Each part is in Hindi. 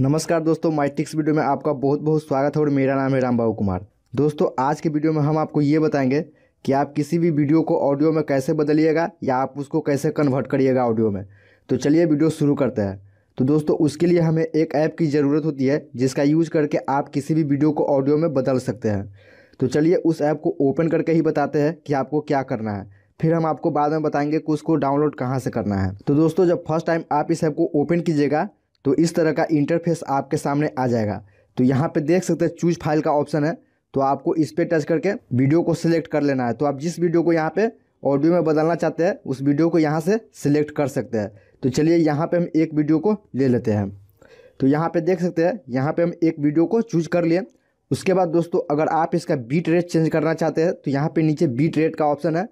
नमस्कार दोस्तों माइटिक्स वीडियो में आपका बहुत बहुत स्वागत है और मेरा नाम है रामबाबू कुमार दोस्तों आज के वीडियो में हम आपको ये बताएंगे कि आप किसी भी वीडियो को ऑडियो में कैसे बदलिएगा या आप उसको कैसे कन्वर्ट करिएगा ऑडियो में तो चलिए वीडियो शुरू करते हैं तो दोस्तों उसके लिए हमें एक ऐप की ज़रूरत होती है जिसका यूज़ करके आप किसी भी वीडियो को ऑडियो में बदल सकते हैं तो चलिए उस ऐप को ओपन करके ही बताते हैं कि आपको क्या करना है फिर हम आपको बाद में बताएंगे कि उसको डाउनलोड कहाँ से करना है तो दोस्तों जब फर्स्ट टाइम आप इस ऐप को ओपन कीजिएगा तो इस तरह का इंटरफेस आपके सामने आ जाएगा तो यहाँ पे देख सकते हैं चूज फाइल का ऑप्शन है तो आपको इस पर टच करके वीडियो को सिलेक्ट कर लेना है तो आप जिस वीडियो को यहाँ पे ऑडियो में बदलना चाहते हैं उस वीडियो को यहाँ से सिलेक्ट कर सकते हैं तो चलिए यहाँ पे हम एक वीडियो को ले लेते हैं तो यहाँ पे देख सकते हैं यहाँ पे हम एक वीडियो को चूज कर लिए उसके बाद दोस्तों अगर आप इसका बीट रेट चेंज करना चाहते हैं तो यहाँ पर नीचे बीट रेट का ऑप्शन है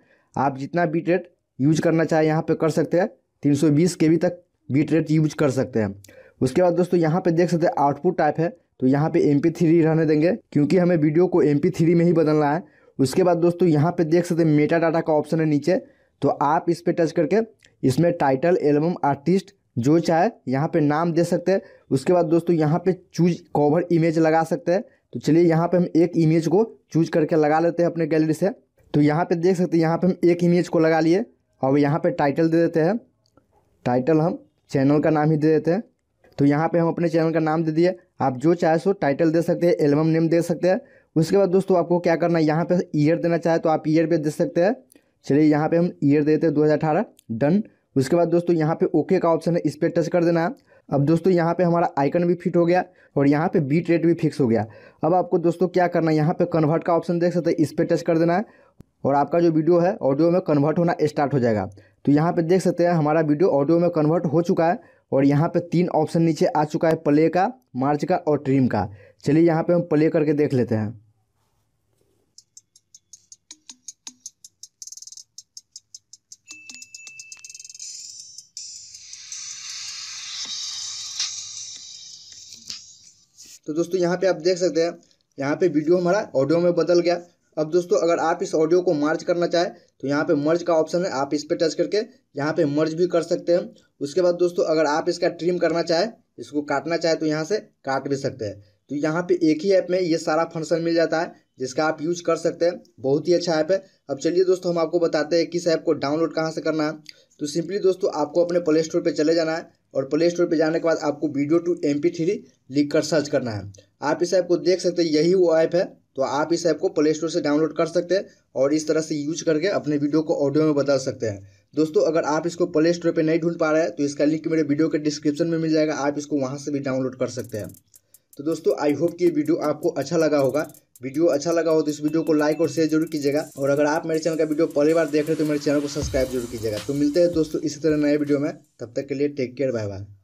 आप जितना बीट रेट यूज करना चाहें यहाँ पर कर सकते हैं तीन सौ तक बीट रेट यूज कर सकते हैं उसके बाद दोस्तों यहाँ पे देख सकते हैं आउटपुट टाइप है तो यहाँ पे एम थ्री रहने देंगे क्योंकि हमें वीडियो को एम थ्री में ही बदलना है उसके बाद दोस्तों यहाँ पे देख सकते हैं मेटा डाटा का ऑप्शन है नीचे तो आप इस पर टच करके इसमें टाइटल एल्बम आर्टिस्ट जो चाहे यहाँ पे नाम दे सकते हैं उसके बाद दोस्तों यहाँ पे चूज कवर इमेज लगा सकते हैं तो चलिए यहाँ पे हम एक इमेज को चूज करके लगा लेते हैं अपने गैलरी से तो यहाँ पे देख सकते हैं यहाँ पे हम एक इमेज को लगा लिए और यहाँ पे टाइटल दे देते हैं टाइटल हम चैनल का नाम ही दे देते हैं तो यहाँ पे हम अपने चैनल का नाम दे दिए आप जो चाहे सो टाइटल दे सकते हैं एल्बम नेम दे सकते हैं उसके बाद दोस्तों आपको क्या करना है यहाँ पे ईयर देना चाहे तो आप ईयर पे दे सकते हैं चलिए यहाँ पे हम ईयर देते हैं 2018 डन उसके बाद दोस्तों यहाँ पे ओके का ऑप्शन है इस पर टच कर देना है अब दोस्तों यहाँ पे हमारा आइकन भी फिट हो गया और यहाँ पे बीट रेट भी फिक्स हो गया अब आपको दोस्तों क्या करना है यहाँ पे कन्वर्ट का ऑप्शन देख सकते हैं इस पर टच कर देना है और आपका जो वीडियो है ऑडियो में कन्वर्ट होना स्टार्ट हो जाएगा तो यहाँ पे देख सकते हैं हमारा वीडियो ऑडियो में कन्वर्ट हो चुका है और यहाँ पे तीन ऑप्शन नीचे आ चुका है प्ले का मार्च का और ट्रीम का चलिए यहाँ पे हम प्ले करके देख लेते हैं तो दोस्तों यहाँ पे आप देख सकते हैं यहाँ पे वीडियो हमारा ऑडियो में बदल गया अब दोस्तों अगर आप इस ऑडियो को मर्ज करना चाहें तो यहाँ पे मर्ज का ऑप्शन है आप इस पर टच करके यहाँ पे मर्ज भी कर सकते हैं उसके बाद दोस्तों अगर आप इसका ट्रिम करना चाहें इसको काटना चाहें तो यहाँ से काट भी सकते हैं तो यहाँ पे एक ही ऐप में ये सारा फंक्शन मिल जाता है जिसका आप यूज कर सकते हैं बहुत ही अच्छा ऐप है अब चलिए दोस्तों हम आपको बताते हैं किस ऐप को डाउनलोड कहाँ से करना है तो सिंपली दोस्तों आपको अपने प्ले स्टोर पर चले जाना है और प्ले स्टोर पर जाने के बाद आपको वीडियो टू एम लिख कर सर्च करना है आप इस ऐप को देख सकते हैं यही वो ऐप है तो आप इस ऐप को प्ले स्टोर से डाउनलोड कर सकते हैं और इस तरह से यूज करके अपने वीडियो को ऑडियो में बदल सकते हैं दोस्तों अगर आप इसको प्ले स्टोर पर नहीं ढूंढ पा रहे हैं तो इसका लिंक मेरे वीडियो के डिस्क्रिप्शन में मिल जाएगा आप इसको वहाँ से भी डाउनलोड कर सकते हैं तो दोस्तों आई होप कि वीडियो आपको अच्छा लगा होगा वीडियो अच्छा लगा हो तो इस वीडियो को लाइक और शेयर जरूर कीजिएगा और अगर आप मेरे चैनल का वीडियो पहली बार देख रहे हो तो मेरे चैनल को सब्सक्राइब जरूर कीजिएगा तो मिलते हैं दोस्तों इसी तरह नए वीडियो में तब तक के लिए टेक केयर बाय बाय